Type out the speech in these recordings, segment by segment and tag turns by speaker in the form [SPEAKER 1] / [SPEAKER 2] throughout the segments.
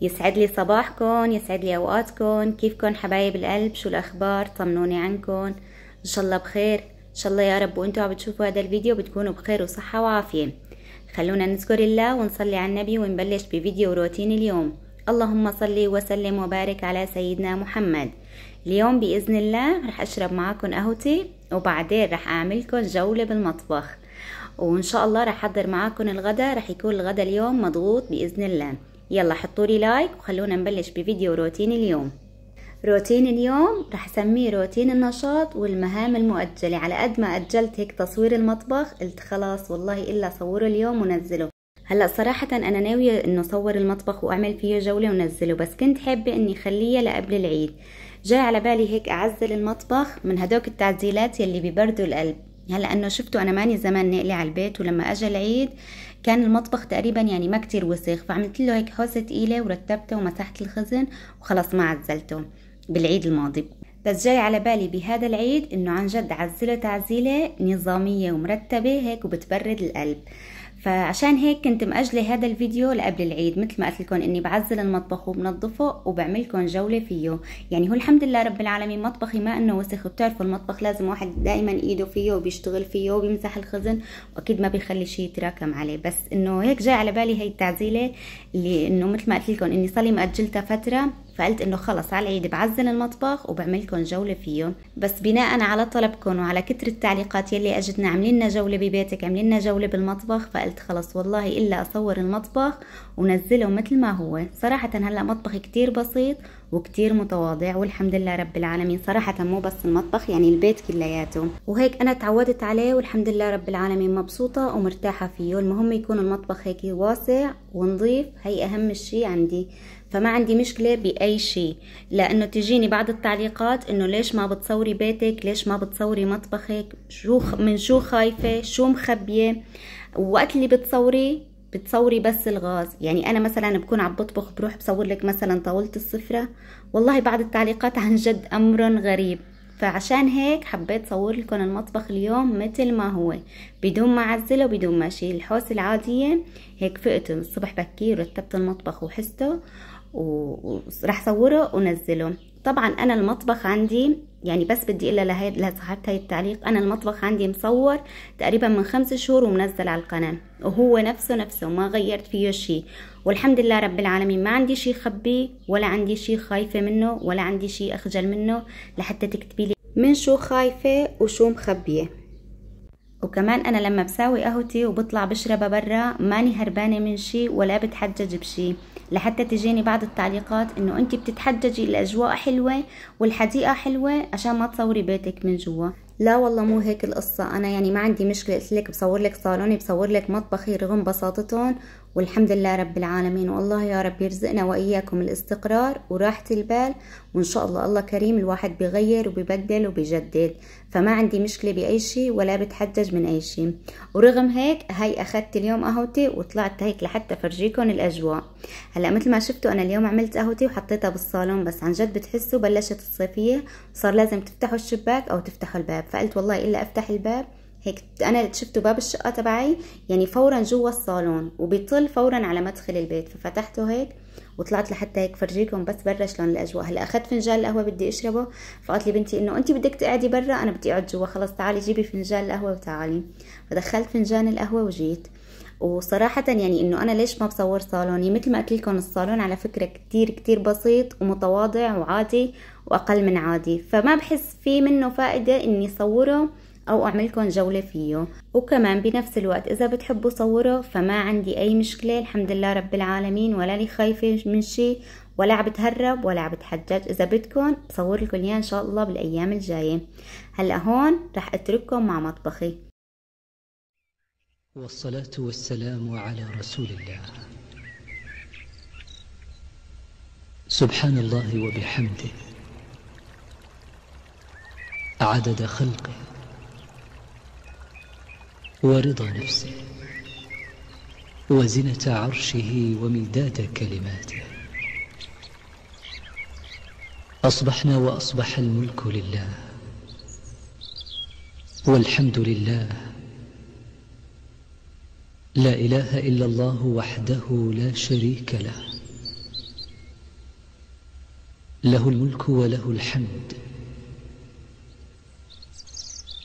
[SPEAKER 1] يسعد لي صباحكم يسعد لي اوقاتكم كيفكم
[SPEAKER 2] حبايب القلب شو الاخبار طمنوني عنكم ان شاء الله بخير ان شاء الله يا رب وانتم عم بتشوفوا هذا الفيديو بتكونوا بخير وصحه وعافيه خلونا نذكر الله ونصلي على النبي ونبلش بفيديو روتين اليوم اللهم صلي وسلم وبارك على سيدنا محمد اليوم باذن الله رح اشرب معكم قهوتي وبعدين رح اعملكم جوله بالمطبخ وان شاء الله رح احضر معاكم الغداء رح يكون الغداء اليوم مضغوط باذن الله يلا حطولي لايك وخلونا نبلش بفيديو روتين اليوم روتين اليوم رح اسميه روتين النشاط والمهام المؤجلة على قد ما أجلت هيك تصوير المطبخ قلت خلاص والله إلا صوره اليوم ونزله هلا صراحة أنا ناوية إنه صور المطبخ وأعمل فيه جولة ونزله بس كنت حابة إني خليه لقبل العيد جاي على بالي هيك أعزل المطبخ من هدوك التعزيلات يلي ببردوا القلب هلا انه شفتوا انا ماني زمان نقلي على البيت ولما اجى العيد كان المطبخ تقريبا يعني ما كتير وسخ فعملت له هيك حوسه تقيله ورتبته ومسحت الخزن وخلص ما عزلته بالعيد الماضي بس جاي على بالي بهذا العيد انه عن جد عزله تعزيله نظاميه ومرتبه هيك وبتبرد القلب فعشان هيك كنت مأجلة هذا الفيديو لقبل العيد مثل ما قلت لكم اني بعزل المطبخ وبنظفه وبعمل لكم جولة فيه يعني هو الحمد لله رب العالمين مطبخي ما انه وسخ بتعرفوا المطبخ لازم واحد دائما ايده فيه وبيشتغل فيه وبيمسح الخزن واكيد ما بيخلي شيء يتراكم عليه بس انه هيك جاء على بالي هي التعزيلة اللي انه مثل ما قلت لكم اني صار لي مأجلتها فترة فقلت انه خلص على العيد بعزل المطبخ وبعمل لكم جوله فيه بس بناء على طلبكم وعلى كثر التعليقات يلي اجتنا عاملين جوله ببيتك عاملين جوله بالمطبخ فقلت خلص والله الا اصور المطبخ ونزله مثل ما هو صراحه هلا مطبخ كتير بسيط وكتير متواضع والحمد لله رب العالمين صراحة مو بس المطبخ يعني البيت كلياته وهيك أنا تعودت عليه والحمد لله رب العالمين مبسوطة ومرتاحة فيه المهم يكون المطبخ هيك واسع ونظيف هي أهم شيء عندي فما عندي مشكله باي شيء لانه تجيني بعض التعليقات انه ليش ما بتصوري بيتك ليش ما بتصوري مطبخك شو من شو خايفه شو مخبيه وقت اللي بتصوري بتصوري بس الغاز يعني انا مثلا بكون عم بطبخ بروح بصور لك مثلا طاوله السفره والله بعض التعليقات عن جد امر غريب فعشان هيك حبيت صور لكم المطبخ اليوم مثل ما هو بدون ما اعزله وبدون ما اشيل الحوسه العاديه هيك فقت الصبح بكير رتبت المطبخ وحسته وراح صوره وانزله طبعا انا المطبخ عندي يعني بس بدي الا لصححت هاي التعليق انا المطبخ عندي مصور تقريبا من خمس شهور ومنزل على القناه وهو نفسه نفسه ما غيرت فيه شيء والحمد لله رب العالمين ما عندي شيء خبيه ولا عندي شيء خايفه منه ولا عندي شيء اخجل منه لحتى تكتبي لي من شو خايفه وشو مخبيه وكمان انا لما بساوي قهوتي وبطلع بشربها برا ماني هربانه من شي ولا بتحجج بشي لحتى تجيني بعض التعليقات انه انت بتتحججي الاجواء حلوه والحديقه حلوه عشان ما تصوري بيتك من جوا لا والله مو هيك القصة أنا يعني ما عندي مشكلة قلت لك بصور لك صالوني بصور لك مطبخي رغم بساطتهم والحمد لله رب العالمين والله يا رب يرزقنا وإياكم الاستقرار وراحة البال وإن شاء الله الله كريم الواحد بيغير وبيبدل وبيجدد فما عندي مشكلة بأي شيء ولا بتحجج من أي شيء ورغم هيك هي أخذت اليوم قهوتي وطلعت هيك لحتى فرجيكم الأجواء هلأ مثل ما شفتوا أنا اليوم عملت قهوتي وحطيتها بالصالون بس عن جد بتحسوا بلشت الصيفية صار لازم تفتحوا الشباك أو تفتحوا الباب فقلت والله إلا أفتح الباب هيك انا شفته باب الشقه تبعي يعني فورا جوا الصالون وبيطل فورا على مدخل البيت ففتحته هيك وطلعت لحتى هيك فرجيكم بس برا شلون الاجواء هلا اخذت فنجان القهوه بدي اشربه فقالت لي بنتي انه انت بدك تقعدي برا انا بدي اقعد جوا خلص تعالي جيبي فنجان القهوه وتعالي فدخلت فنجان القهوه وجيت وصراحة يعني انه انا ليش ما بصور صالوني يعني مثل ما قلت لكم الصالون على فكرة كتير كتير بسيط ومتواضع وعادي واقل من عادي فما بحس في منه فائدة اني صوره او اعملكم جولة فيه وكمان بنفس الوقت اذا بتحبوا صوره فما عندي اي مشكلة الحمد لله رب العالمين ولا لي خايفة من شي ولا عم بتهرب ولا عم بتحجج اذا بدكم بصور لكم اياه ان شاء الله بالايام الجاية هلا هون رح اترككم مع مطبخي
[SPEAKER 1] والصلاة والسلام على رسول الله سبحان الله وبحمده عدد خلقه ورضا نفسه وزنة عرشه ومداد كلماته أصبحنا وأصبح الملك لله والحمد لله لا إله إلا الله وحده لا شريك له له الملك وله الحمد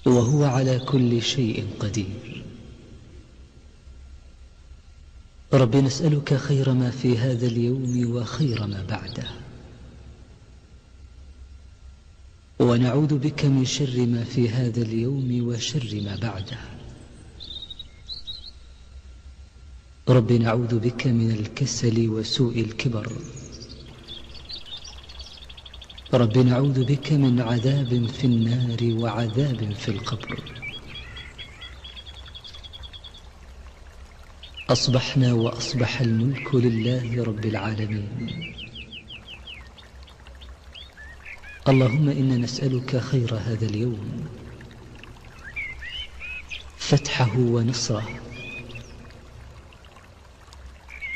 [SPEAKER 1] وهو على كل شيء قدير رب نسألك خير ما في هذا اليوم وخير ما بعده ونعوذ بك من شر ما في هذا اليوم وشر ما بعده رب نعوذ بك من الكسل وسوء الكبر رب نعوذ بك من عذاب في النار وعذاب في القبر أصبحنا وأصبح الملك لله رب العالمين اللهم إنا نسألك خير هذا اليوم فتحه ونصره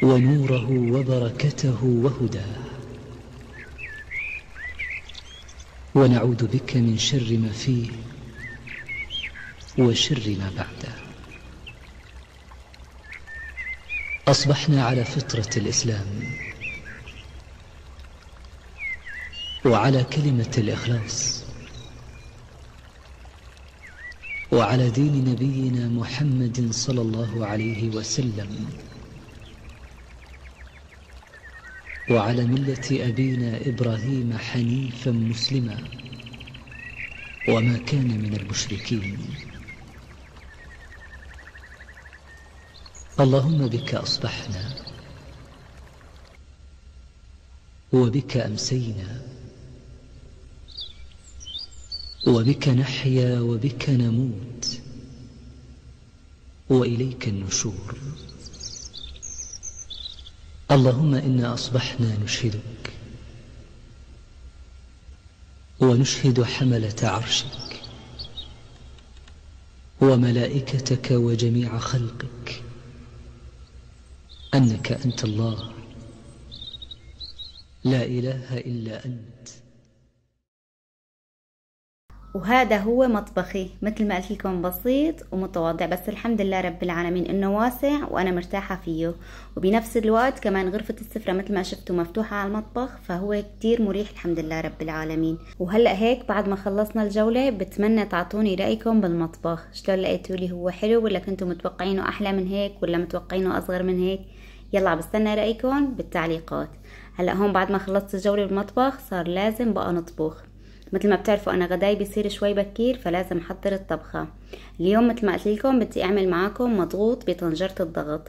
[SPEAKER 1] ونوره وبركته وهداه ونعوذ بك من شر ما فيه وشر ما بعده أصبحنا على فطرة الإسلام وعلى كلمة الإخلاص وعلى دين نبينا محمد صلى الله عليه وسلم وعلى ملة أبينا إبراهيم حنيفا مسلما وما كان من المشركين اللهم بك أصبحنا وبك أمسينا وبك نحيا وبك نموت وإليك النشور اللهم إنا أصبحنا نشهدك ونشهد حملة عرشك وملائكتك وجميع خلقك أنك أنت الله لا إله إلا أنت
[SPEAKER 2] وهذا هو مطبخي مثل ما قلت لكم بسيط ومتواضع بس الحمد لله رب العالمين انه واسع وانا مرتاحة فيه وبنفس الوقت كمان غرفة السفرة مثل ما شفتوا مفتوحة على المطبخ فهو كتير مريح الحمد لله رب العالمين وهلأ هيك بعد ما خلصنا الجولة بتمنى تعطوني رأيكم بالمطبخ شلون لقيتوا لي هو حلو ولا كنتوا متوقعينه احلى من هيك ولا متوقعينه اصغر من هيك يلا بستنى رأيكم بالتعليقات هلأ هون بعد ما خلصت الجولة بالمطبخ صار لازم بقى نطبخ مثل ما بتعرفوا انا غداي بيصير شوي بكير فلازم احضر الطبخه اليوم مثل ما قلت لكم بدي اعمل معاكم مضغوط بطنجره الضغط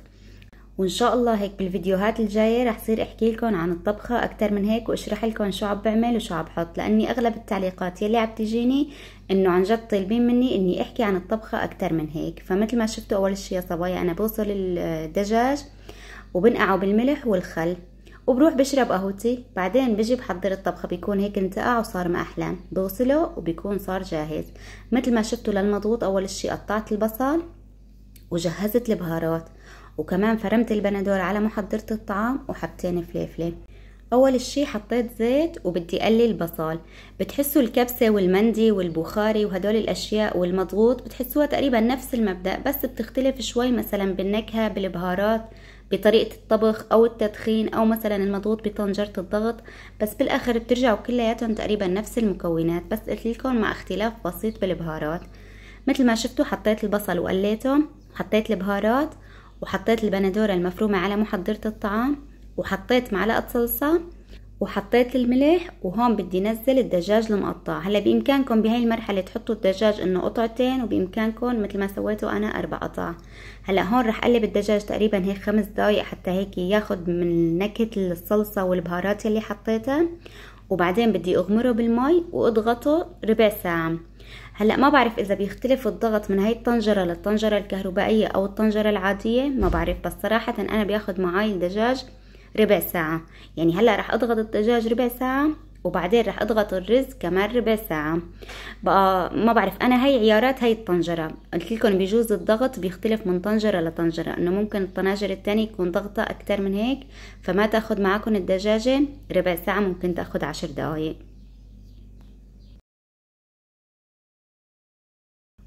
[SPEAKER 2] وان شاء الله هيك بالفيديوهات الجايه رح صير احكي لكم عن الطبخه اكثر من هيك واشرح لكم شو عم بعمل وشو عم بحط لاني اغلب التعليقات يلي عم تجيني انه عن جد طالبين مني اني احكي عن الطبخه اكثر من هيك فمثل ما شفتوا اول شيء يا صبايا انا بوصل الدجاج وبنقعه بالملح والخل وبروح بشرب قهوتي بعدين بجي بحضر الطبخة بيكون هيك انتقع وصار ما أحلام بغسله وبيكون صار جاهز مثل ما شفتوا للمضغوط أول شي قطعت البصل وجهزت البهارات وكمان فرمت البندور على محضرة الطعام وحبتين فليفلة أول شي حطيت زيت وبدي أقلي البصل بتحسوا الكبسة والمندي والبخاري وهدول الأشياء والمضغوط بتحسوها تقريبا نفس المبدأ بس بتختلف شوي مثلا بالنكهة بالبهارات بطريقة الطبخ أو التدخين أو مثلا المضغوط بطنجرة الضغط بس بالآخر بترجعوا كلياتهم تقريبا نفس المكونات بس قلتلكم مع اختلاف بسيط بالبهارات مثل ما شفتوا حطيت البصل وقليته حطيت البهارات وحطيت البندورة المفرومة على محضرة الطعام وحطيت معلقة صلصة وحطيت الملح وهون بدي نزل الدجاج المقطع هلا بامكانكم بهاي المرحله تحطوا الدجاج انه قطعتين وبامكانكم مثل ما سويته انا اربع قطع هلا هون رح قلب الدجاج تقريبا هيك خمس دقايق حتى هيك ياخد من نكهه الصلصه والبهارات اللي حطيتها وبعدين بدي اغمره بالمي واضغطه ربع ساعه هلا ما بعرف اذا بيختلف الضغط من هاي الطنجره للطنجره الكهربائيه او الطنجره العاديه ما بعرف بس صراحه انا بياخذ معاي الدجاج ربع ساعة يعني هلا رح اضغط الدجاج ربع ساعة وبعدين رح اضغط الرز كمان ربع ساعة بقى ما بعرف انا هي عيارات هي الطنجرة قلت لكم بيجوز الضغط بيختلف من طنجرة لطنجرة انه ممكن الطناجر التانية يكون ضغطة اكتر من هيك فما تاخد معكم الدجاجة ربع ساعة ممكن تاخد عشر دقايق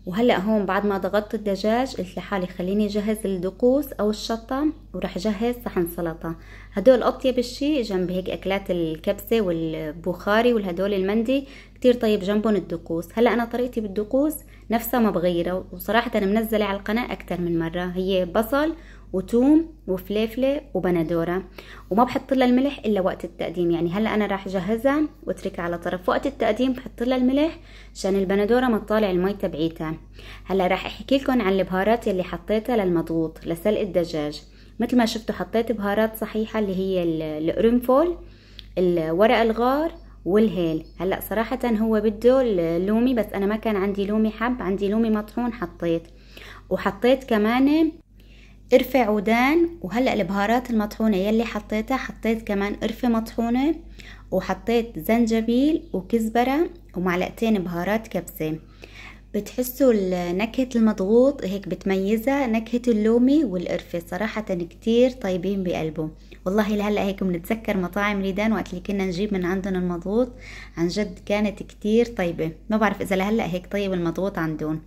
[SPEAKER 2] وهلا هون بعد ما ضغطت الدجاج قلت لحالي خليني اجهز الدقوس او الشطه وراح اجهز صحن سلطه هدول اطيب الشيء جنب هيك اكلات الكبسه والبخاري والهدول المندي كتير طيب جنبهم الدقوس هلا انا طريقتي بالدقوس نفسها ما بغيرها وصراحه منزله على القناه اكثر من مره هي بصل وتوم وفليفله وبندوره وما بحط لها الملح الا وقت التقديم يعني هلا انا راح اجهزها واتركها على طرف وقت التقديم بحط لها الملح عشان البندوره ما تطالع المي تبعيتها هلا راح احكي لكم عن البهارات اللي حطيتها للمضغوط لسلق الدجاج مثل ما شفتوا حطيت بهارات صحيحه اللي هي القرنفل الورق الغار والهيل هلا صراحة هو بده اللومي بس انا ما كان عندي لومي حب عندي لومي مطحون حطيت وحطيت كمان قرفة عودان وهلأ البهارات المطحونة يلي حطيتها حطيت كمان قرفة مطحونة وحطيت زنجبيل وكزبرة ومعلقتين بهارات كبسة بتحسوا نكهة المضغوط هيك بتميزها نكهة اللومي والقرفة صراحة كتير طيبين بقلبه والله لهلا هيك بنتذكر مطاعم ريدان وقت اللي كنا نجيب من عندهم المضغوط عن جد كانت كتير طيبة ما بعرف إذا لهلا هيك طيب المضغوط عندهم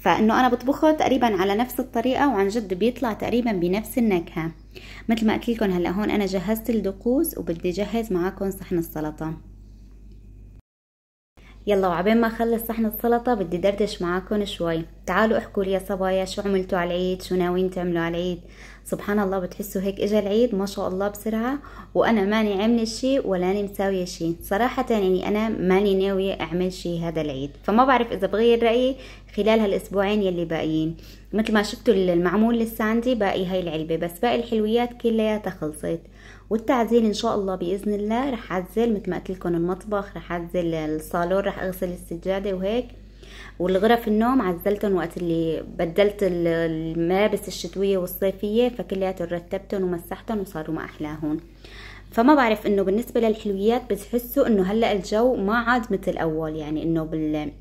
[SPEAKER 2] فانه انا بطبخه تقريبا على نفس الطريقه وعن جد بيطلع تقريبا بنفس النكهه مثل ما قلت لكم هلا هون انا جهزت الدقوس وبدي اجهز معاكم صحن السلطه يلا وعبين ما اخلص صحن السلطة بدي دردش معاكم شوي تعالوا احكوا لي يا صبايا شو عملتوا على العيد شو ناويين تعملوا على العيد سبحان الله بتحسوا هيك اجى العيد ما شاء الله بسرعة وانا ماني عامله شي ولا مساوية شي صراحة يعني انا ماني ناوية اعمل شي هذا العيد فما بعرف اذا بغير رأيي خلال هالاسبوعين يلي باقيين مثل ما شفتوا المعمول لسه عندي باقي هاي العلبة بس باقي الحلويات كلها خلصت والتعزيل ان شاء الله باذن الله رح اعزل مثل ما قلت لكم المطبخ رح اعزل الصالون رح اغسل السجاده وهيك والغرف النوم عزلتهم وقت اللي بدلت الملابس الشتويه والصيفيه فكلياتهم رتبتهم ومسحتهم وصاروا ما احلاهم فما بعرف انه بالنسبه للحلويات بتحسوا انه هلا الجو ما عاد مثل الاول يعني انه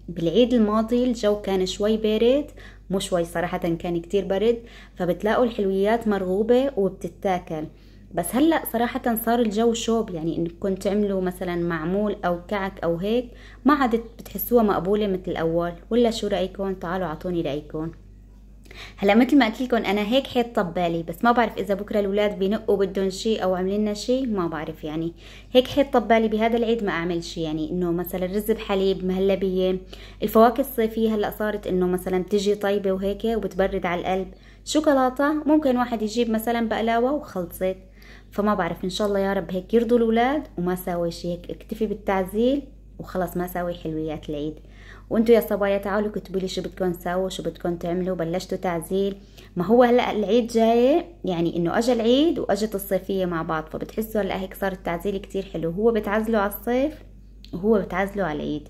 [SPEAKER 2] بالعيد الماضي الجو كان شوي بارد مو شوي صراحة كان كتير برد فبتلاقوا الحلويات مرغوبة وبتتاكل بس هلا صراحة صار الجو شوب يعني انكم تعملوا مثلا معمول او كعك او هيك ما عادت بتحسوها مقبولة مثل الاول ولا شو رأيكم تعالوا اعطوني رأيكم هلا مثل ما قلت لكم انا هيك حيط طبالي بس ما بعرف اذا بكره الاولاد بينقوا بدهم شيء او عاملين لنا شيء ما بعرف يعني هيك حيط طبالي بهذا العيد ما اعمل شيء يعني انه مثلا رز بحليب مهلبيه الفواكه الصيفيه هلا صارت انه مثلا بتجي طيبه وهيك وبتبرد على القلب شوكولاته ممكن واحد يجيب مثلا بقلاوه وخلصت فما بعرف ان شاء الله يا رب هيك يرضوا الولاد وما ساوي شيء هيك اكتفي بالتعزيل وخلص ما ساوي حلويات العيد وانتوا يا صبايا تعالوا كتبوا لي شو بدكم تساووا شو بدكم تعملوا بلشتوا تعزيل ما هو هلا العيد جاي يعني انه اجى العيد واجت الصيفيه مع بعض فبتحسوا هلا هيك صار التعزيل كتير حلو هو بتعزلوا على الصيف وهو بتعزلوا على العيد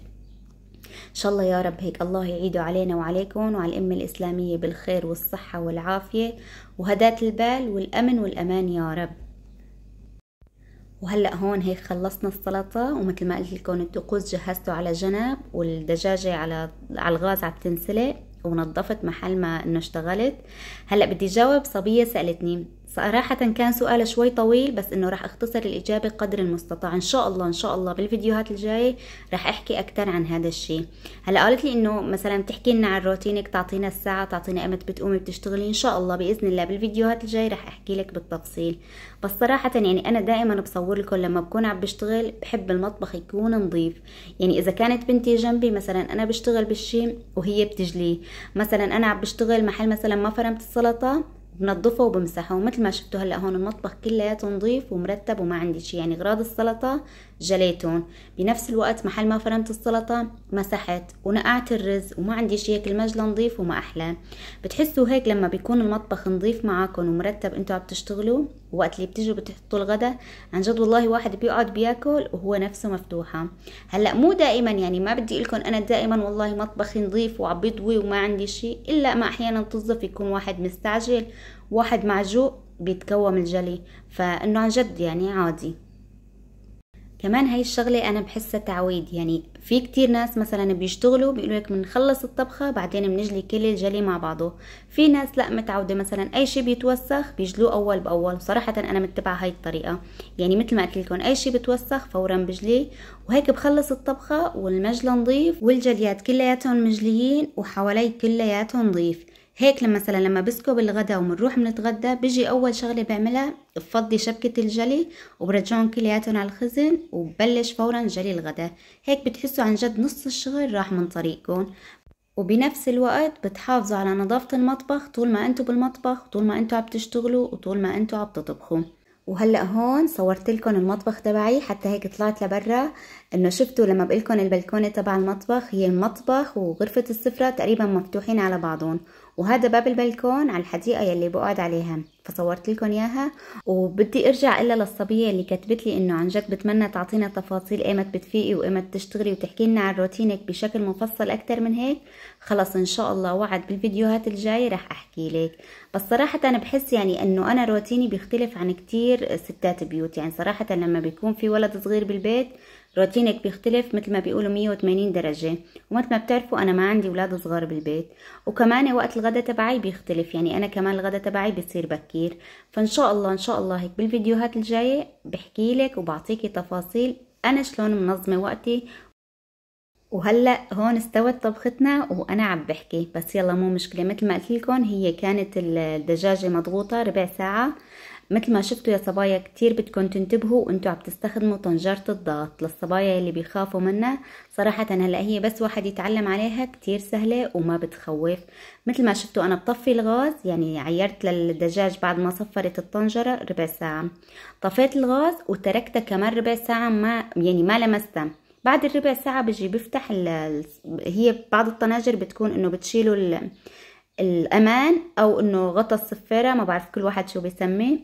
[SPEAKER 2] ان شاء الله يا رب هيك الله يعيده علينا وعليكم وعلى الامه الاسلاميه بالخير والصحه والعافيه وهدات البال والامن والامان يا رب وهلأ هون هيك خلصنا السلطة ومثل ما قلت لكم الدقوس جهزته على جنب والدجاجة على على الغاز عم تنسلق ونظفت محل ما انه اشتغلت هلأ بدي جاوب صبية سألتني صراحة كان سؤال شوي طويل بس انه راح اختصر الاجابة قدر المستطاع ان شاء الله ان شاء الله بالفيديوهات الجاية راح احكي اكتر عن هذا الشيء هلا قالت لي انه مثلا تحكي لنا عن روتينك تعطينا الساعة تعطينا امتى بتقومي بتشتغلي ان شاء الله باذن الله بالفيديوهات الجاية راح احكي لك بالتفصيل بس صراحة يعني انا دائما بصور لكم لما بكون عم بشتغل بحب المطبخ يكون نظيف يعني اذا كانت بنتي جنبي مثلا انا بشتغل بالشيء وهي بتجليه مثلا انا عم بشتغل محل مثلا ما فرمت السلطة بنضفه وبمسحه ومثل ما شفتوا هلا هون المطبخ كلياته نظيف ومرتب وما عندي شي يعني اغراض السلطه جليتهم بنفس الوقت محل ما فرمت السلطة مسحت ونقعت الرز وما عندي شي هيك المجلى نظيف وما أحلاه بتحسوا هيك لما بيكون المطبخ نظيف معاكم ومرتب انتوا عم تشتغلوا وقت اللي بتيجوا بتحطوا الغداء عن جد والله واحد بيقعد بياكل وهو نفسه مفتوحة هلا مو دائما يعني ما بدي لكم انا دائما والله مطبخي نظيف وعم وما عندي شيء الا ما احيانا تظف يكون واحد مستعجل واحد معجوق بيتكوم الجلي فانه عن جد يعني عادي كمان هاي الشغلة أنا بحسها تعويد يعني في كتير ناس مثلا بيشتغلوا بيقولوا لك بنخلص الطبخة بعدين بنجلي كل الجلي مع بعضه في ناس لا متعودة مثلا أي شي بيتوسخ بيجلوه أول بأول صراحة أنا متبعة هاي الطريقة يعني مثل ما قلت لكم أي شي بتوسخ فورا بجليه وهيك بخلص الطبخة والمجلى نظيف والجليات كلياتهم مجليين وحوالي كلياتهم نظيف هيك لما مثلا لما بسكب الغدا وبنروح بنتغدى بيجي اول شغله بعملها بفضي شبكه الجلي وبرجعهم كلياتهم على الخزن وببلش فورا جلي الغدا هيك بتحسوا عن جد نص الشغل راح من طريقكم وبنفس الوقت بتحافظوا على نظافة المطبخ طول ما انتم بالمطبخ طول ما انتم عم تشتغلوا وطول ما انتم عم تطبخوا وهلا هون صورت لكم المطبخ تبعي حتى هيك طلعت لبرا انه شفتوا لما بقول لكم البلكونه تبع المطبخ هي المطبخ وغرفه السفره تقريبا مفتوحين على بعضهم وهذا باب البلكون على الحديقة يلي بقعد عليها فصورت لكم إياها وبدي أرجع إلا للصبية اللي كتبت لي إنه عن جد بتمنى تعطينا تفاصيل إيمت بتفيقي وإيمت تشتغلي وتحكي لنا عن روتينك بشكل مفصل أكتر من هيك خلص إن شاء الله وعد بالفيديوهات الجاية رح أحكي لك بس صراحة أنا بحس يعني إنه أنا روتيني بيختلف عن كتير ستات بيوت يعني صراحة لما بيكون في ولد صغير بالبيت روتينك بيختلف مثل ما بيقولوا 180 درجة ومثل ما بتعرفوا أنا ما عندي ولاد صغار بالبيت وكمان وقت الغداء تبعي بيختلف يعني أنا كمان الغداء تبعي بيصير بكير فإن شاء الله إن شاء الله هيك بالفيديوهات الجاية بحكي لك وبعطيكي تفاصيل أنا شلون منظمة وقتي وهلا هون استوت طبختنا وانا عم بحكي بس يلا مو مشكله مثل ما قلت لكم هي كانت الدجاجه مضغوطه ربع ساعه مثل ما شفتوا يا صبايا كتير بدكم تنتبهوا وانتوا عم تستخدموا طنجرة الضغط للصبايا اللي بيخافوا منها صراحة هلا هي بس واحد يتعلم عليها كتير سهلة وما بتخوف مثل ما شفتوا انا بطفي الغاز يعني عيرت للدجاج بعد ما صفرت الطنجرة ربع ساعة طفيت الغاز وتركتها كمان ربع ساعة ما يعني ما لمستها بعد الربع ساعة بجي بفتح ال... هي بعض الطناجر بتكون انه بتشيلوا ال... الامان او انه غطى الصفاره ما بعرف كل واحد شو بيسميه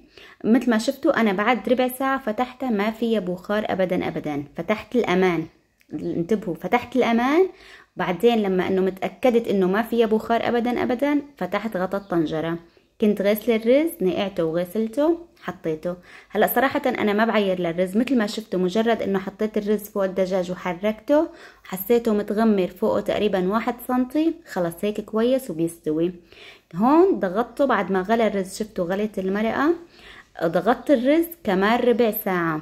[SPEAKER 2] مثل ما شفتوا انا بعد ربع ساعه فتحتها ما فيها بخار ابدا ابدا فتحت الامان انتبهوا فتحت الامان بعدين لما انه متاكدت انه ما فيها بخار ابدا ابدا فتحت غطا الطنجره كنت غاسله الرز نقعته وغسلته حطيته هلا صراحة أنا ما بعير للرز مثل ما شفته مجرد إنه حطيت الرز فوق الدجاج وحركته حسيته متغمر فوقه تقريبا واحد سنتي خلص هيك كويس وبيستوي هون ضغطته بعد ما غلى الرز شفته غليت المرقة ضغطت الرز كمان ربع ساعة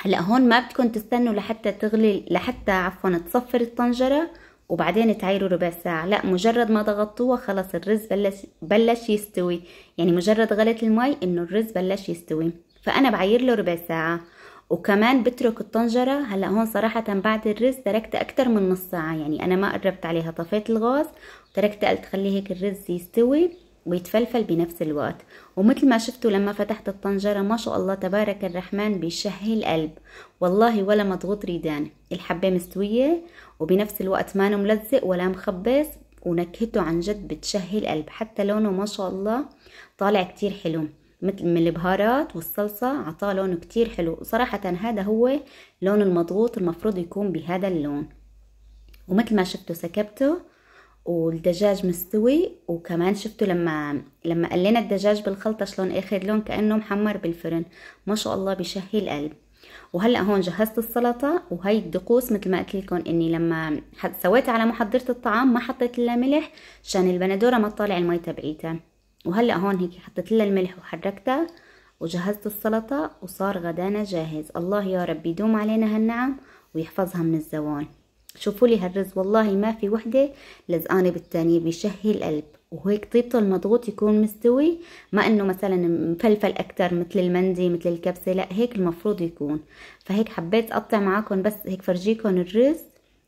[SPEAKER 2] هلا هون ما بدكم تستنوا لحتى تغلي لحتى عفوا تصفر الطنجرة وبعدين تعايروا ربع ساعة لا مجرد ما ضغطوه خلص الرز بلش بلش يستوي يعني مجرد غلت المي انه الرز بلش يستوي فانا بعير له ربع ساعة وكمان بترك الطنجرة هلا هون صراحة بعد الرز تركت أكتر من نص ساعة يعني أنا ما قربت عليها طفيت الغاز وتركت خلي هيك الرز يستوي ويتفلفل بنفس الوقت ومثل ما شفتوا لما فتحت الطنجرة ما شاء الله تبارك الرحمن بيشهي القلب والله ولا مضغوط ريدان الحبة مستوية وبنفس الوقت ما ملزق ولا مخبص ونكهته عن جد بتشهي القلب حتى لونه ما شاء الله طالع كتير حلو مثل من البهارات والصلصة عطاه لون كتير حلو صراحة هذا هو لون المضغوط المفروض يكون بهذا اللون ومثل ما شفتوا سكبته والدجاج مستوي وكمان شفتوا لما لما قلينا الدجاج بالخلطه شلون اخذ لون كانه محمر بالفرن ما شاء الله بشهي القلب وهلا هون جهزت السلطه وهي الدقوس مثل ما قلت لكم اني لما سويت على محضره الطعام ما حطيت لها ملح عشان البندوره ما تطلع المي تبعيتها وهلا هون هيك حطيت لها الملح وحركتها وجهزت السلطه وصار غدانا جاهز الله يا رب يدوم علينا هالنعم ويحفظها من الزوال شوفوا لي هالرز والله ما في وحده لزقانه بالتانية بيشهي القلب وهيك طيبته المضغوط يكون مستوي ما انه مثلا مفلفل اكتر مثل المندي مثل الكبسه لا هيك المفروض يكون فهيك حبيت اقطع معاكم بس هيك فرجيكم الرز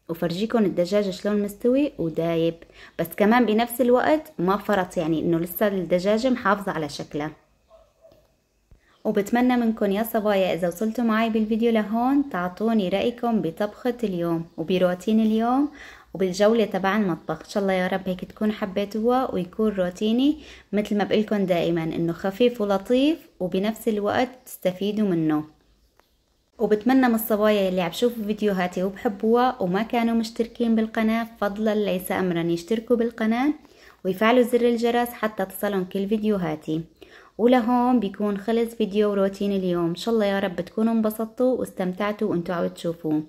[SPEAKER 2] وفرجيكم الدجاج شلون مستوي ودايب بس كمان بنفس الوقت ما فرط يعني انه لسه الدجاجه محافظه على شكلها وبتمنى منكم يا صبايا اذا وصلتوا معي بالفيديو لهون تعطوني رايكم بطبخه اليوم وبروتين اليوم وبالجوله تبع المطبخ ان شاء الله يا رب هيك تكون حبيتوها ويكون روتيني مثل ما بقلكم دائما انه خفيف ولطيف وبنفس الوقت تستفيدوا منه وبتمنى من الصبايا اللي عم شوفوا فيديوهاتي وبحبوها وما كانوا مشتركين بالقناة فضلا ليس أمرا يشتركوا بالقناة ويفعلوا زر الجرس حتى تصلهم كل فيديوهاتي ولهون بيكون خلص فيديو روتين اليوم ان شاء الله يا رب تكونوا انبسطتوا واستمتعتوا وانتوا عم تشوفوه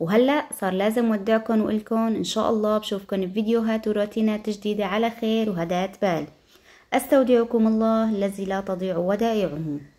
[SPEAKER 2] وهلا صار لازم ودعكم وقلكم ان شاء الله بشوفكم بفيديوهات وروتينات جديدة على خير وهدات بال استودعكم الله الذي لا تضيع ودائعه